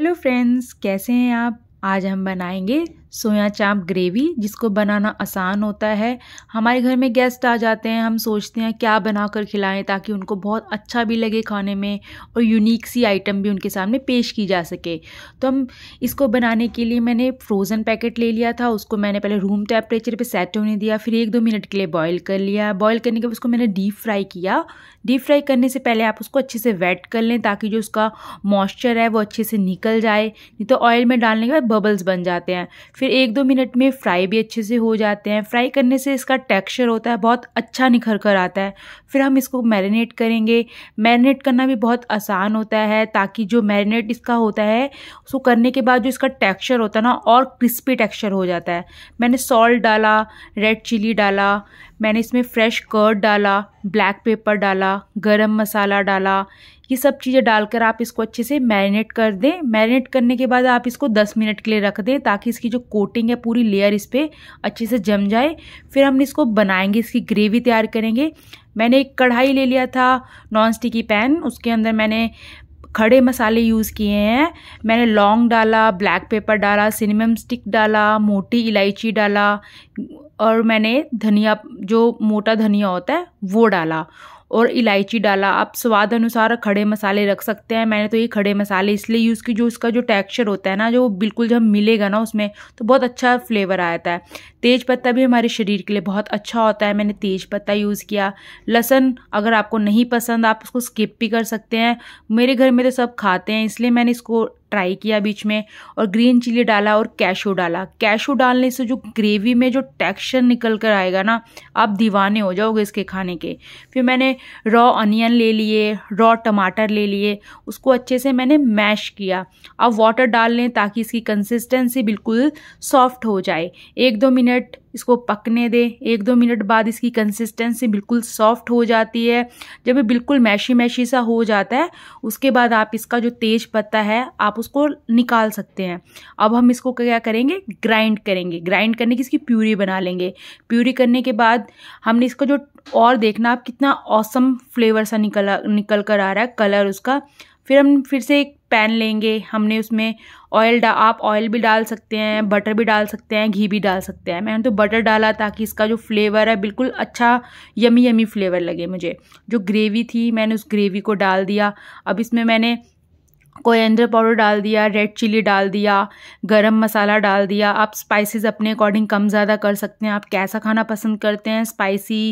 hello friends कैसे हैं आप आज हम बनाएंगे सोया चाप ग्रेवी जिसको बनाना आसान होता है हमारे घर में गेस्ट आ जाते हैं हम सोचते हैं क्या बना कर खिलाएँ ताकि उनको बहुत अच्छा भी लगे खाने में और यूनिक सी आइटम भी उनके सामने पेश की जा सके तो हम इसको बनाने के लिए मैंने फ्रोज़न पैकेट ले लिया था उसको मैंने पहले रूम टेम्परेचर पर सेट होने दिया फिर एक दो मिनट के लिए बॉयल कर लिया बॉयल करने के बाद उसको मैंने डीप फ्राई किया डीप फ्राई करने से पहले आप उसको अच्छे से वेट कर लें ताकि जो उसका मॉइस्चर है वो अच्छे से निकल जाए नहीं तो ऑयल में डालने के बाद बबल्स बन जाते हैं फिर एक दो मिनट में फ्राई भी अच्छे से हो जाते हैं फ्राई करने से इसका टेक्सचर होता है बहुत अच्छा निखर कर आता है फिर हम इसको मैरिनेट करेंगे मैरिनेट करना भी बहुत आसान होता है ताकि जो मैरिनेट इसका होता है उसको करने के बाद जो इसका टेक्सचर होता है ना और क्रिस्पी टेक्सचर हो जाता है मैंने सॉल्ट डाला रेड चिली डाला मैंने इसमें फ्रेश कर्ड डाला ब्लैक पेपर डाला गरम मसाला डाला ये सब चीज़ें डालकर आप इसको अच्छे से मैरिनेट कर दें मैरिनेट करने के बाद आप इसको 10 मिनट के लिए रख दें ताकि इसकी जो कोटिंग है पूरी लेयर इस पर अच्छे से जम जाए फिर हम इसको बनाएंगे इसकी ग्रेवी तैयार करेंगे मैंने एक कढ़ाई ले लिया था नॉन स्टिकी पैन उसके अंदर मैंने खड़े मसाले यूज़ किए हैं मैंने लौंग डाला ब्लैक पेपर डाला सिनेमम स्टिक डाला मोटी इलायची डाला और मैंने धनिया जो मोटा धनिया होता है वो डाला और इलायची डाला आप स्वाद अनुसार खड़े मसाले रख सकते हैं मैंने तो ये खड़े मसाले इसलिए यूज़ की जो उसका जो टेक्सचर होता है ना जो बिल्कुल जब मिलेगा ना उसमें तो बहुत अच्छा फ्लेवर जाता है तेज पत्ता भी हमारे शरीर के लिए बहुत अच्छा होता है मैंने तेज पत्ता यूज़ किया लहसन अगर आपको नहीं पसंद आप उसको स्किप भी कर सकते हैं मेरे घर में तो सब खाते हैं इसलिए मैंने इसको ट्राई किया बीच में और ग्रीन चिली डाला और कैशू डाला कैशू डालने से जो ग्रेवी में जो टेक्सचर निकल कर आएगा ना आप दीवाने हो जाओगे इसके खाने के फिर मैंने रॉ अनियन ले लिए रॉ टमाटर ले लिए उसको अच्छे से मैंने मैश किया अब वाटर डाल लें ताकि इसकी कंसिस्टेंसी बिल्कुल सॉफ्ट हो जाए एक दो मिनट इसको पकने दें एक दो मिनट बाद इसकी कंसिस्टेंसी बिल्कुल सॉफ्ट हो जाती है जब ये बिल्कुल मैशी मैशी सा हो जाता है उसके बाद आप इसका जो तेज पत्ता है आप उसको निकाल सकते हैं अब हम इसको क्या करेंगे ग्राइंड करेंगे ग्राइंड करने की इसकी प्यूरी बना लेंगे प्यूरी करने के बाद हमने इसका जो और देखना आप कितना औसम फ्लेवर सा निकल निकल कर आ रहा है कलर उसका फिर हम फिर से एक पैन लेंगे हमने उसमें ऑयल डा आप ऑयल भी डाल सकते हैं बटर भी डाल सकते हैं घी भी डाल सकते हैं मैंने तो बटर डाला ताकि इसका जो फ्लेवर है बिल्कुल अच्छा यमी यमी फ्लेवर लगे मुझे जो ग्रेवी थी मैंने उस ग्रेवी को डाल दिया अब इसमें मैंने कोरिएंडर पाउडर डाल दिया रेड चिली डाल दिया गरम मसाला डाल दिया आप स्पाइसेस अपने अकॉर्डिंग कम ज़्यादा कर सकते हैं आप कैसा खाना पसंद करते हैं स्पाइसी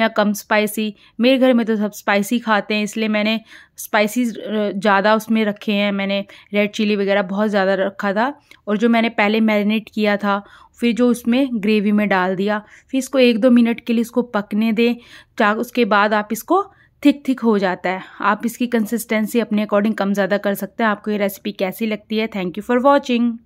या कम स्पाइसी मेरे घर में तो सब स्पाइसी खाते हैं इसलिए मैंने स्पाइसी ज़्यादा उसमें रखे हैं मैंने रेड चिली वगैरह बहुत ज़्यादा रखा था और जो मैंने पहले मैरिनेट किया था फिर जो उसमें ग्रेवी में डाल दिया फिर इसको एक दो मिनट के लिए इसको पकने दें उसके बाद आप इसको थिक थिक हो जाता है आप इसकी कंसिस्टेंसी अपने अकॉर्डिंग कम ज़्यादा कर सकते हैं आपको ये रेसिपी कैसी लगती है थैंक यू फॉर वॉचिंग